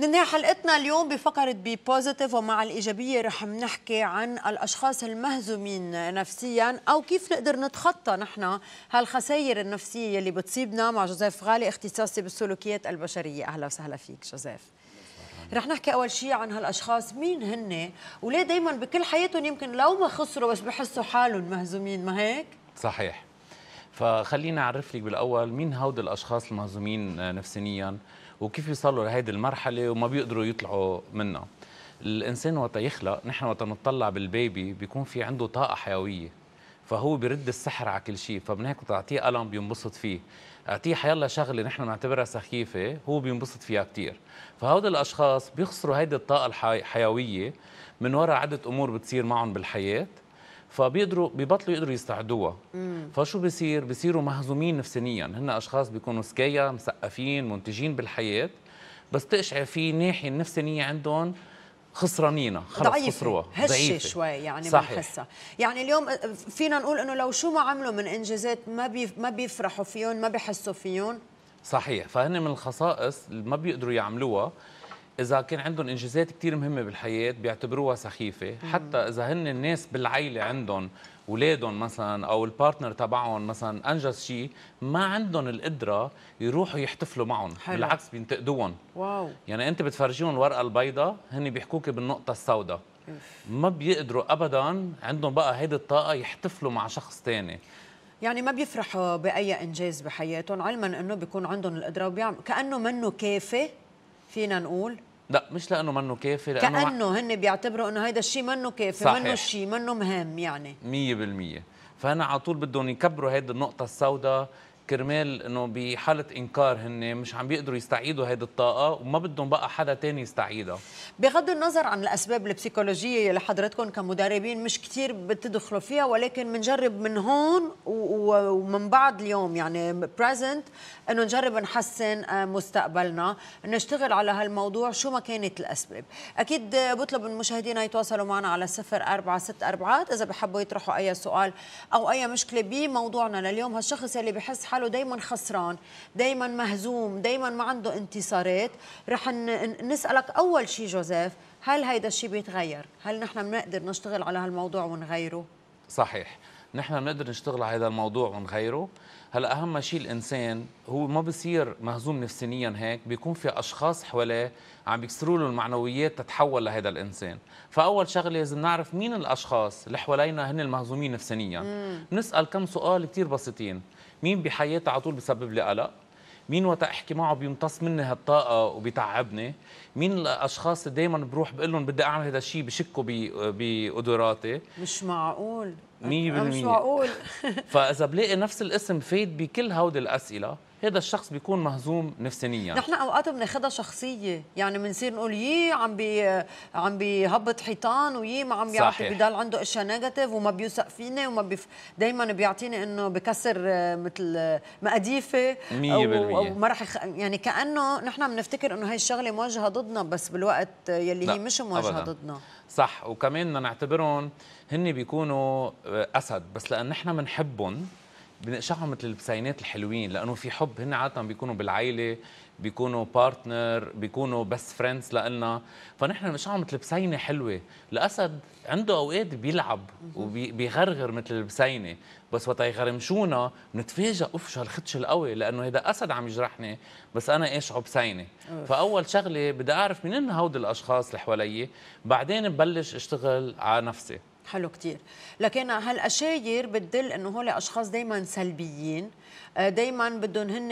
ننهي حلقتنا اليوم بفقرة بي بوزيتيف ومع الإيجابية رح نحكي عن الأشخاص المهزومين نفسيا أو كيف نقدر نتخطى نحن هالخسائر النفسية اللي بتصيبنا مع جوزيف غالي اختصاصي بالسلوكيات البشرية أهلا وسهلا فيك جوزيف رح نحكي اول شيء عن هالاشخاص مين هن وليه دائما بكل حياتهم يمكن لو ما خسروا بس بحسوا حالهم مهزومين ما هيك صحيح فخلينا اعرف لك بالاول مين هود الاشخاص المهزومين نفسانيا وكيف بيوصلوا لهيدي المرحله وما بيقدروا يطلعوا منها الانسان وقت يخلق نحن وقت نطلع بالبيبي بيكون في عنده طاقه حيويه فهو بيرد السحر على كل شيء فمن هيك تعطيه قلم بينبسط فيه اعطيه حيالله شغله نحن بنعتبرها سخيفه هو بينبسط فيها كثير فهود الاشخاص بيخسروا هيدي الطاقه الحيويه من وراء عده امور بتصير معهم بالحياه فبيقدروا ببطلوا يقدروا يستعدوها فشو بصير بصيروا مهزومين نفسانيا هن اشخاص بيكونوا سكايا مثقفين منتجين بالحياه بس تقشع في ناحيه النفسانيه عندهم خسرانينا خلص ضعيفة. خسروها هشة شوي يعني بنحسها يعني اليوم فينا نقول انه لو شو ما عملوا من انجازات ما بي ما بيفرحوا فيهم ما بيحسوا فيهم صحيح فهن من الخصائص اللي ما بيقدروا يعملوها اذا كان عندهم انجازات كثير مهمه بالحياه بيعتبروها سخيفه حتى اذا هن الناس بالعيله عندهم اولادهم مثلا او البارتنر تبعهم مثلا انجز شيء ما عندهم القدره يروحوا يحتفلوا معهم حلو. بالعكس بينتقدوهم واو يعني انت بتفرجيهم الورقه البيضاء هن بيحكوك بالنقطه السوداء ما بيقدروا ابدا عندهم بقى هيدي الطاقه يحتفلوا مع شخص ثاني يعني ما بيفرحوا باي انجاز بحياتهم علما انه بيكون عندهم القدره وبيعمل كانه منه كافي فينا نقول لا مش لانه منه كافي لانه كانه مع... هن بيعتبروا انه هيدا الشيء منه كافي صحيح. منه شيء منه مهم يعني 100% فانا على طول بدهم يكبروا هيدي النقطه السوداء كرمال انه بحاله انكار هن مش عم بيقدروا يستعيدوا هيدي الطاقه وما بدهم بقى حدا تاني يستعيدها بغض النظر عن الاسباب البسيكولوجيه اللي حضرتكم كمدربين مش كثير بتدخلوا فيها ولكن بنجرب من هون ومن بعد اليوم يعني بريزنت انه نجرب نحسن آه، مستقبلنا نشتغل على هالموضوع شو ما كانت الاسباب اكيد بطلب من مشاهدينا يتواصلوا معنا على 0464 اذا بحبوا يطرحوا اي سؤال او اي مشكله بموضوعنا لليوم هالشخص اللي بحس حاله حاله دايما خسران دايما مهزوم دايما ما عنده انتصارات رح نسألك أول شيء جوزيف هل هيدا الشيء بيتغير؟ هل نحن بنقدر نشتغل على هالموضوع ونغيره؟ صحيح نحن بنقدر نشتغل على هذا الموضوع ونغيره هلا اهم شيء الانسان هو ما بصير مهزوم نفسيا هيك بيكون في اشخاص حواليه عم بيكسروا له المعنويات تتحول لهذا الانسان فاول شغله لازم نعرف مين الاشخاص اللي حوالينا هن المهزومين نفسيا بنسال كم سؤال كثير بسيطين مين بحياتي على طول بسبب لي قلق مين وقت احكي معه بيمتص مني هالطاقه وبيتعبني مين الاشخاص اللي دائما بروح بقول لهم بدي اعمل هذا الشيء بشكوا بقدراتي مش معقول 100% مش معقول فاذا بلاقي نفس الاسم فايد بكل هودي الاسئله هذا الشخص بيكون مهزوم نفسانيا نحن اوقات بناخذها شخصيه يعني بنصير نقول يي عم بي عم بيهبط حيطان ويي ما عم يعطي بضل عنده اشياء نيجاتيف وما بيوثق فيني وما بيف... دائما بيعطيني انه بكسر آه، مثل آه، مقاديفه 100% وما رح يخ... يعني كانه نحن بنفتكر انه هي الشغله موجهه ضدنا بس بالوقت يلي هي مش موجهه أبداً. ضدنا صح وكمان نعتبرهم هن بيكونوا آه، اسد بس لان نحن بنحبهم بنقشعهم مثل البسينات الحلوين لانه في حب هن عاده بيكونوا بالعائله بيكونوا بارتنر بيكونوا بس فريندز لنا فنحن بنقشعهم مثل بسينه حلوه الاسد عنده اوقات بيلعب وبيغرغر مثل البسينه بس وقت يغرمشونا بنتفاجئ اوف شو هالخدش القوي لانه هذا اسد عم يجرحني بس انا قاشعه بسينه فاول شغله بدي اعرف منين هودي الاشخاص اللي حواليي بعدين ببلش اشتغل على نفسي حلو كتير لكن هالاشاير بتدل انه هول اشخاص دائما سلبيين آه، دائما بدهم هن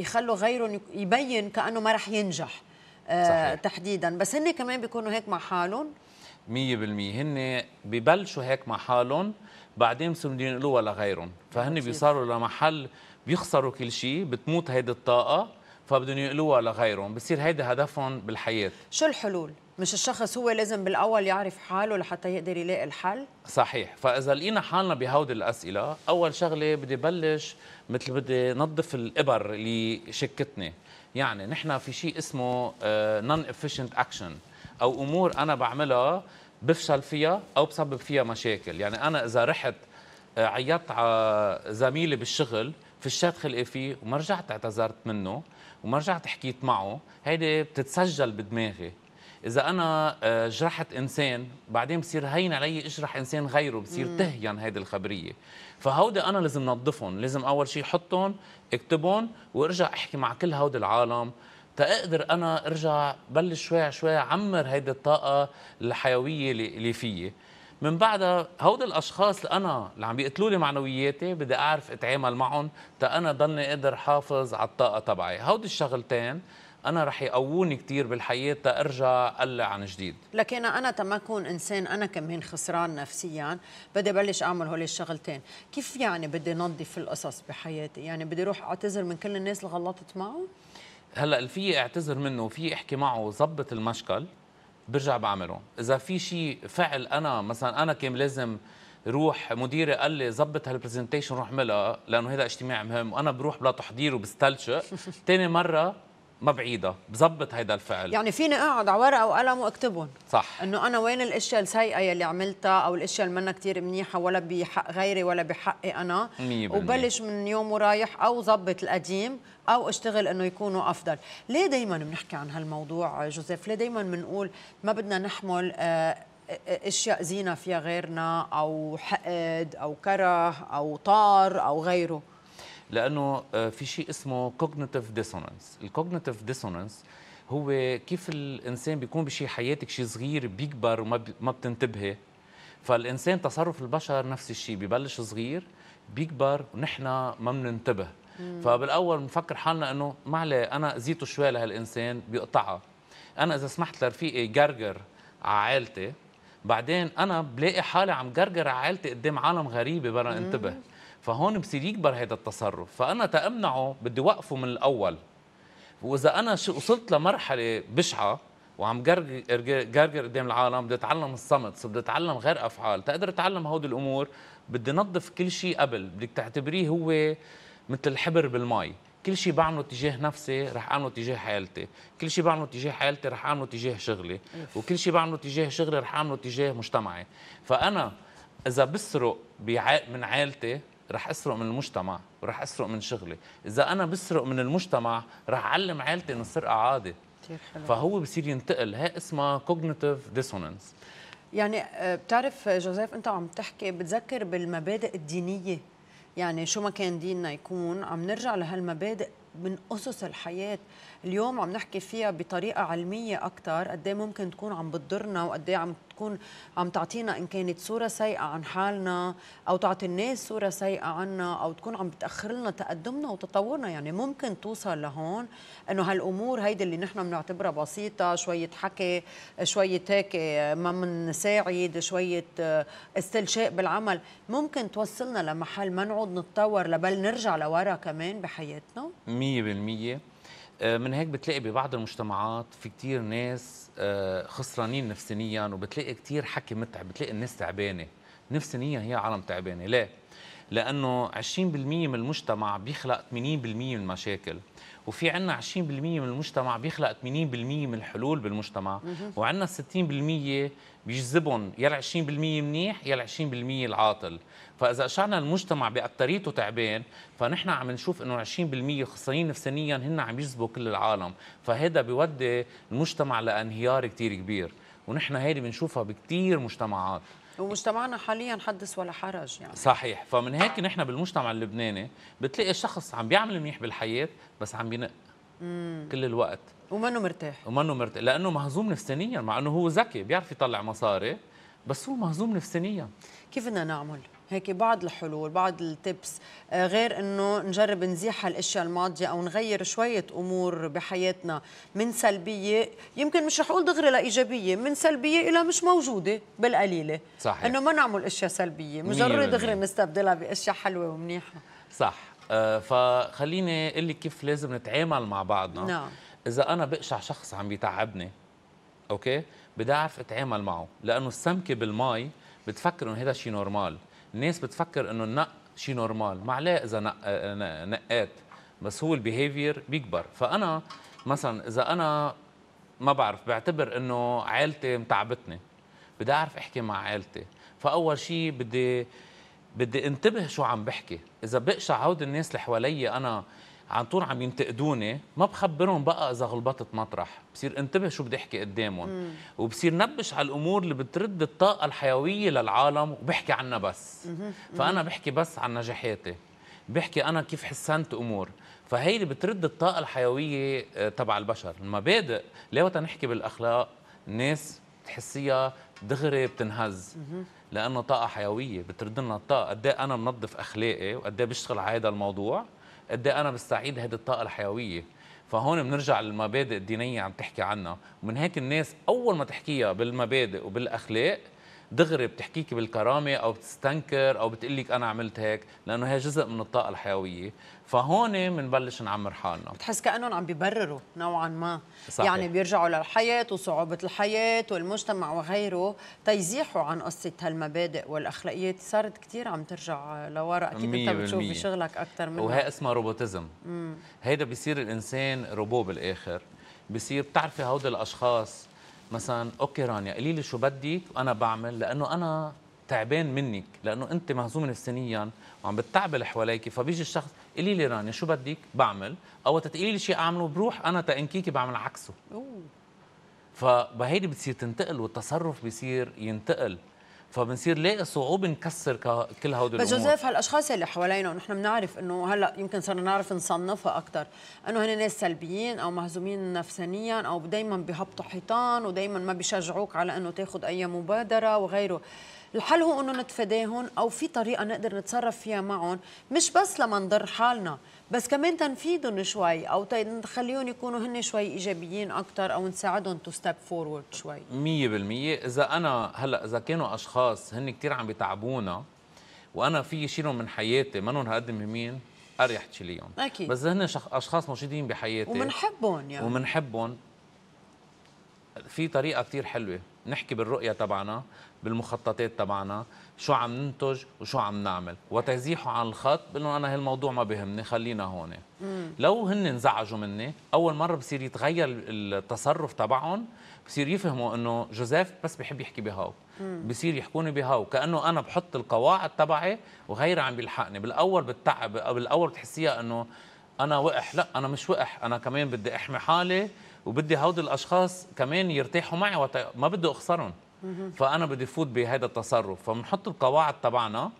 يخلوا غيرهم يبين كانه ما رح ينجح آه، صحيح. تحديدا بس هن كمان بيكونوا هيك مع حالهم 100% هن ببلشوا هيك مع حالهم بعدين بصيروا بدهم ينقلوها لغيرهم فهن بيصاروا لمحل بيخسروا كل شيء بتموت هيدي الطاقه فبدهم ينقلوها لغيرهم بصير هيدا هدفهم بالحياه شو الحلول مش الشخص هو لازم بالاول يعرف حاله لحتى يقدر يلاقي الحل صحيح فاذا لقينا حالنا بهودي الاسئله اول شغله بدي بلش مثل بدي نظف الابر اللي شكتني يعني نحن في شيء اسمه نون افيشنت اكشن او امور انا بعملها بفشل فيها او بسبب فيها مشاكل يعني انا اذا رحت آه، عيطت على زميلي بالشغل فشيت خلقي فيه وما رجعت اعتذرت منه وما رجعت حكيت معه هيدي بتتسجل بدماغي اذا انا آه، جرحت انسان بعدين بصير هين علي اجرح انسان غيره بصير تهين هيدي الخبريه فهودي انا لازم نظفهم لازم اول شيء احطهم اكتبهم وارجع احكي مع كل هودي العالم تقدر انا ارجع بلش شوي شوي عمر هيدي الطاقه الحيويه اللي فيي من بعدها هود الاشخاص اللي انا اللي عم بيقتلوا لي معنوياتي بدي اعرف اتعامل معهم تا انا ضلني اقدر حافظ على الطاقه تبعي هود الشغلتين انا رح يقووني كثير بالحياه تارجع اقلع عن جديد لكن انا تما اكون انسان انا كمان خسران نفسيا بدي بلش اعمل هول الشغلتين كيف يعني بدي نظف القصص بحياتي يعني بدي اروح اعتذر من كل الناس اللي غلطت معه هلا في اعتذر منه وفي احكي معه ظبط المشكل برجع بعمله اذا في شيء فعل انا مثلا انا كان لازم روح مديري قال لي ظبط هالبرزنتيشن روح ملها لانه هذا اجتماع مهم وانا بروح بلا تحضير وبستلشق ثاني مره ما بعيده بظبط هيدا الفعل يعني فيني اقعد على ورقه وقلم واكتبهم صح انه انا وين الاشياء السيئه يلي عملتها او الاشياء اللي منا كثير منيحه ولا بحق غيري ولا بحقي انا وبلش من يوم ورايح او ظبط القديم او اشتغل انه يكونوا افضل ليه دائما بنحكي عن هالموضوع جوزيف ليه دائما بنقول ما بدنا نحمل آه،, آه اشياء زينه فيها غيرنا او حقد او كره او طار او غيره لانه آه، في شيء اسمه كوجنيتيف ديسونانس الكوجنيتيف ديسونانس هو كيف الانسان بيكون بشيء حياتك شيء صغير بيكبر وما ما بتنتبهي فالانسان تصرف البشر نفس الشيء ببلش صغير بيكبر ونحن ما بننتبه فبالاول بنفكر حالنا انه ما عليه انا اذيته شوي لهالانسان بيقطعها انا اذا سمحت لرفيقي جرجر على عائلتي بعدين انا بلاقي حالي عم جرجر على عائلتي قدام عالم غريبه برا انتبه فهون بصير يكبر هذا التصرف فانا تامنعه بدي وقفه من الاول واذا انا وصلت لمرحله بشعه وعم جرجر, قدام العالم بدي اتعلم الصمت بدي اتعلم غير افعال تقدر اتعلم هودي الامور بدي نظف كل شيء قبل بدك تعتبريه هو مثل الحبر بالمي كل شيء بعمله تجاه نفسي رح اعمله تجاه حالتي كل شيء بعمله تجاه حالتي رح اعمله تجاه شغلي وكل شيء بعمله تجاه شغلي رح اعمله تجاه مجتمعي فانا اذا بسرق من عائلتي رح اسرق من المجتمع ورح اسرق من شغلي اذا انا بسرق من المجتمع رح اعلم عائلتي انه السرقه عادي كثير حلو فهو بصير ينتقل هي اسمها كوجنيتيف ديسونانس يعني آه، بتعرف آه، جوزيف انت عم تحكي بتذكر بالمبادئ الدينيه يعني شو ما كان ديننا يكون عم نرجع لهالمبادئ من أسس الحياة اليوم عم نحكي فيها بطريقة علمية أكثر قد إيه ممكن تكون عم بتضرنا وقد إيه عم تكون عم تعطينا إن كانت صورة سيئة عن حالنا أو تعطي الناس صورة سيئة عنا أو تكون عم بتأخر لنا تقدمنا وتطورنا يعني ممكن توصل لهون إنه هالأمور هيدي اللي نحن بنعتبرها بسيطة شوية حكي شوية هيك ما بنساعد شوية آه، استلشاء بالعمل ممكن توصلنا لمحل ما نعود نتطور لبل نرجع لورا كمان بحياتنا مية بالمية آه، من هيك بتلاقي ببعض المجتمعات في كتير ناس آه، خسرانين نفسانيا وبتلاقي كتير حكي متعب بتلاقي الناس تعبانة نفسانيا هي عالم تعبانة ليه؟ لانه 20% من المجتمع بيخلق 80% من المشاكل وفي عندنا 20% من المجتمع بيخلق 80% من الحلول بالمجتمع وعندنا 60% بيجذبهم يا 20% منيح يا 20% العاطل فاذا قشعنا المجتمع باكثريته تعبان فنحن عم نشوف انه 20% خسرانين نفسانيا هن عم يجذبوا كل العالم فهذا بيودي المجتمع لانهيار كثير كبير ونحن هيدي بنشوفها بكثير مجتمعات ومجتمعنا حاليا حدث ولا حرج يعني صحيح فمن هيك نحن بالمجتمع اللبناني بتلاقي الشخص عم بيعمل منيح بالحياه بس عم بينق مم. كل الوقت ومنه مرتاح ومنه مرتاح لانه مهزوم نفسانيا مع انه هو ذكي بيعرف يطلع مصاري بس هو مهزوم نفسانيا كيف بدنا نعمل هيك بعض الحلول بعض التبس آه، غير انه نجرب نزيح هالاشياء الماضيه او نغير شويه امور بحياتنا من سلبيه يمكن مش رح اقول دغري لايجابيه من سلبيه الى مش موجوده بالقليله صحيح انه ما نعمل اشياء سلبيه مجرد ضروري دغري نستبدلها باشياء حلوه ومنيحه صح آه فخليني اقول لك كيف لازم نتعامل مع بعضنا نعم اذا انا بقشع شخص عم بيتعبني اوكي بدي اعرف اتعامل معه لانه السمكه بالمي بتفكر انه هذا شيء نورمال الناس بتفكر انه النق شيء نورمال ما عليه اذا نقات بس هو البيهيفير بيكبر فانا مثلا اذا انا ما بعرف بعتبر انه عائلتي متعبتني بدي اعرف احكي مع عائلتي فاول شيء بدي بدي انتبه شو عم بحكي اذا بقشع عود الناس اللي حوالي انا عن طول عم ينتقدوني ما بخبرهم بقى اذا غلبطت مطرح بصير انتبه شو بدي احكي قدامهم وبصير نبش على الامور اللي بترد الطاقه الحيويه للعالم وبحكي عنها بس مم. فانا بحكي بس عن نجاحاتي بحكي انا كيف حسنت امور فهي اللي بترد الطاقه الحيويه آه، تبع البشر المبادئ ليه نحكي بالاخلاق الناس بتحسيها دغري بتنهز لانه طاقه حيويه بترد لنا الطاقه قد إيه انا منظف اخلاقي وقد إيه بشتغل على هذا الموضوع قد إيه انا بستعيد هذه الطاقه الحيويه فهون بنرجع للمبادئ الدينيه عم تحكي عنها ومن هيك الناس اول ما تحكيها بالمبادئ وبالاخلاق دغري بتحكيك بالكرامه او بتستنكر او بتقلك انا عملت هيك لانه هي جزء من الطاقه الحيويه فهون بنبلش نعمر حالنا بتحس كانهم عم بيبرروا نوعا ما صحيح. يعني بيرجعوا للحياه وصعوبه الحياه والمجتمع وغيره تيزيحوا عن قصه هالمبادئ والاخلاقيات صارت كثير عم ترجع لورا اكيد انت بتشوف بشغلك اكثر منها وهي اسمها روبوتيزم هيدا بيصير الانسان روبو بالاخر بصير بتعرفي هودي الاشخاص مثلا اوكي رانيا قولي لي شو بدك وانا بعمل لانه انا تعبان منك لانه انت مهزوم نفسيا وعم بتعبل حواليك فبيجي الشخص قولي لي رانيا شو بدك بعمل او تقولي لي شيء اعمله بروح انا تانكيكي بعمل عكسه أوه. فبهيدي بتصير تنتقل والتصرف بيصير ينتقل فبنصير نلاقي صعوبه نكسر كل الامور بس جوزيف هالاشخاص اللي حوالينا ونحن بنعرف انه هلا يمكن صرنا نعرف نصنفها اكثر انه هن ناس سلبيين او مهزومين نفسانيا او دائما بيهبطوا حيطان ودائما ما بيشجعوك على انه تاخذ اي مبادره وغيره الحل هو انه نتفاداهم او في طريقه نقدر نتصرف فيها معهم مش بس لما نضر حالنا بس كمان تنفيذهم شوي او تخليهم يكونوا هن شوي ايجابيين اكثر او نساعدهم تو ستيب فورورد شوي 100% اذا انا هلا اذا كانوا اشخاص هن كثير عم بيتعبونا وانا في شيلهم من حياتي منهم هقدم مهمين اريح تشيليهم اكيد بس هن اشخاص موجودين بحياتي ومنحبهم يعني ومنحبهم في طريقه كثير حلوه نحكي بالرؤية تبعنا بالمخططات تبعنا شو عم ننتج وشو عم نعمل وتزيحه عن الخط بقول انا هالموضوع ما بهمني خلينا هون لو هن انزعجوا مني اول مره بصير يتغير التصرف تبعهم بصير يفهموا انه جوزيف بس بحب يحكي بهاو بصير يحكوني بهاو كانه انا بحط القواعد تبعي وغيري عم بيلحقني بالاول بتعب بالاول بتحسيها انه انا وقح لا انا مش وقح انا كمان بدي احمي حالي وبدي هودي الاشخاص كمان يرتاحوا معي وقت ما بدي اخسرهم فانا بدي فوت بهذا التصرف فبنحط القواعد تبعنا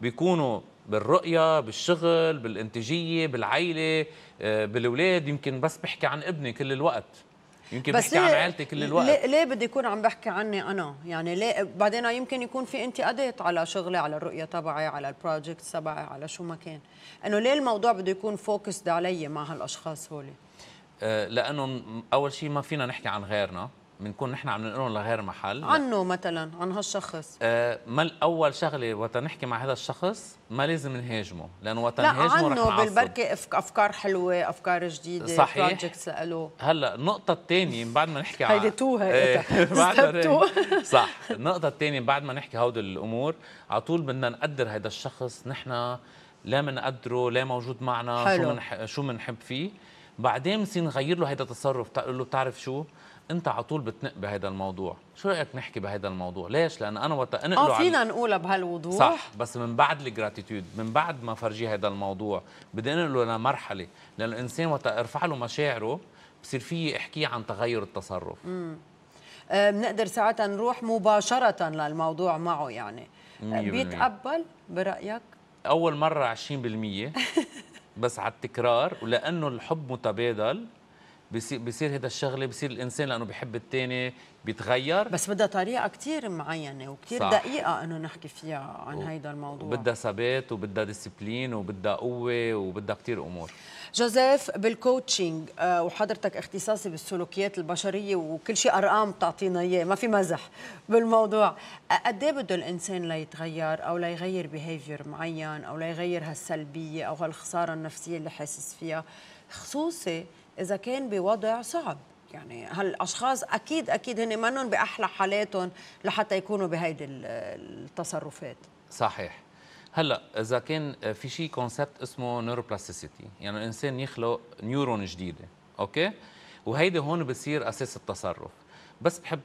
بيكونوا بالرؤيه بالشغل بالانتاجيه بالعيله آه، بالاولاد يمكن بس بحكي عن ابني كل الوقت يمكن بس بحكي عن عائلتي كل الوقت ليه, ليه بدي يكون عم بحكي عني انا يعني ليه بعدين يمكن يكون في انتقادات على شغلي على الرؤيه تبعي على البروجكت تبعي على شو ما كان انه ليه الموضوع بده يكون فوكسد علي مع هالاشخاص هولي آه، لانه اول شيء ما فينا نحكي عن غيرنا بنكون نحن عم ننقلهم لغير محل عنه مثلا عن هالشخص آه ما اول شغله وقت نحكي مع هذا الشخص ما لازم نهاجمه لانه وقت نهاجمه لا عنه بالبركه افكار حلوه افكار جديده صحيح بروجكتس لإله هلا النقطه الثانيه من بعد ما نحكي عن هيدي تو هيدي إيه، صح النقطه الثانيه من بعد ما نحكي هودي الامور على طول بدنا نقدر هذا الشخص نحن لا منقدره لا موجود معنا حلو. شو من شو منحب فيه بعدين بصير نغير له هيدا التصرف تقول له بتعرف شو انت على طول بتنق بهذا الموضوع شو رايك نحكي بهذا الموضوع ليش لانه انا وقت انقله اه فينا عن... نقولها بهالوضوح صح بس من بعد الجراتيتيود من بعد ما فرجيه هذا الموضوع بدي انقله لمرحله لانه الانسان وقت ارفع له مشاعره بصير فيه احكيه عن تغير التصرف امم بنقدر ساعتها نروح مباشره للموضوع معه يعني آه، بيتقبل برايك اول مره 20% بس على التكرار ولانه الحب متبادل بصير بصير هذا الشغله بصير الانسان لانه بحب الثاني بيتغير بس بدها طريقه كثير معينه وكثير دقيقه انه نحكي فيها عن و... هيدا الموضوع بدها ثبات وبدها ديسيبلين وبدها قوه وبدها كثير امور جوزيف بالكوتشنج آه، وحضرتك اختصاصي بالسلوكيات البشريه وكل شيء ارقام بتعطينا اياه ما في مزح بالموضوع آه، قد ايه بده الانسان ليتغير او ليغير بيهيفير معين او ليغير هالسلبيه او هالخساره النفسيه اللي حاسس فيها خصوصي اذا كان بوضع صعب يعني هالاشخاص اكيد اكيد هن منهم باحلى حالاتهم لحتى يكونوا بهيدي التصرفات صحيح هلا اذا كان في شيء كونسبت اسمه نيوروبلاستيسيتي يعني الانسان يخلق نيورون جديده اوكي وهيدي هون بصير اساس التصرف بس بحب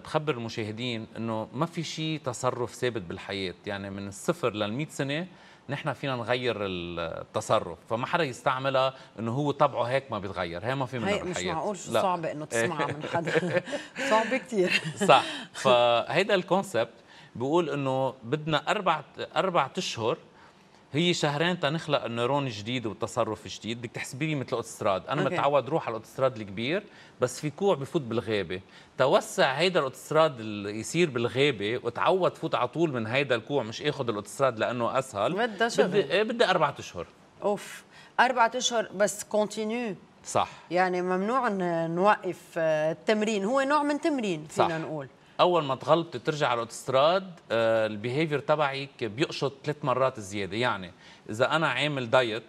بخبر المشاهدين انه ما في شيء تصرف ثابت بالحياه يعني من الصفر لل100 سنه نحن فينا نغير التصرف فما حدا يستعملها انه هو طبعه هيك ما بيتغير هي ما في منها بالحياه مش معقول شو صعب انه إيه. تسمعها من حدا صعب كثير صح فهيدا الكونسبت بيقول انه بدنا اربع اربع اشهر هي شهرين تنخلق نيرون جديد وتصرف جديد بدك تحسبيه مثل الاوتستراد انا أوكي. متعود روح على الاوتستراد الكبير بس في كوع بفوت بالغابه توسع هيدا الاوتستراد اللي يصير بالغابه وتعود فوت على طول من هيدا الكوع مش اخذ الاوتستراد لانه اسهل بدها شغل بدي إيه، بدي اربع اشهر اوف اربع اشهر بس كونتينيو صح يعني ممنوع نوقف آه، التمرين هو نوع من تمرين فينا صح. نقول اول ما تغلط ترجع على الاوتوستراد البيهيفير آه، تبعك بيقشط ثلاث مرات زياده يعني اذا انا عامل دايت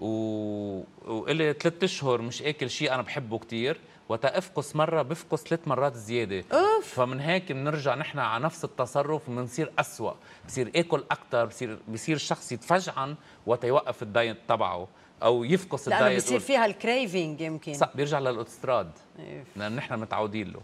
و... وقلي ثلاث اشهر مش اكل شيء انا بحبه كثير وقت افقس مره بفقس ثلاث مرات زياده أوف. فمن هيك بنرجع نحن على نفس التصرف وبنصير اسوا بصير اكل اكثر بصير بصير الشخص يتفجعن وقت يوقف الدايت تبعه او يفقس الدايت لانه بصير فيها الكريفينج يمكن صح بيرجع للاوتستراد لان نحن متعودين له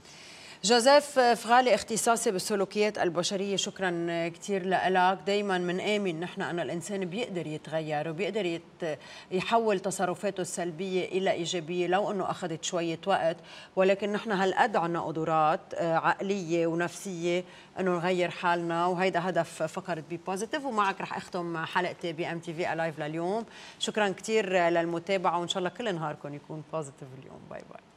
جوزيف آه، فغالي اختصاصي بالسلوكيات البشرية شكرا آه، كثير لك دايما من آمن نحن أن الإنسان بيقدر يتغير وبيقدر يت... يحول تصرفاته السلبية إلى إيجابية لو أنه أخذت شوية وقت ولكن نحن هالقد عنا قدرات آه، عقلية ونفسية أنه نغير حالنا وهيدا هدف فقرة بي بوزيتيف ومعك رح أختم حلقتي بي أم تي في ألايف لليوم شكرا كثير للمتابعة وإن شاء الله كل نهاركم يكون بوزيتيف اليوم باي باي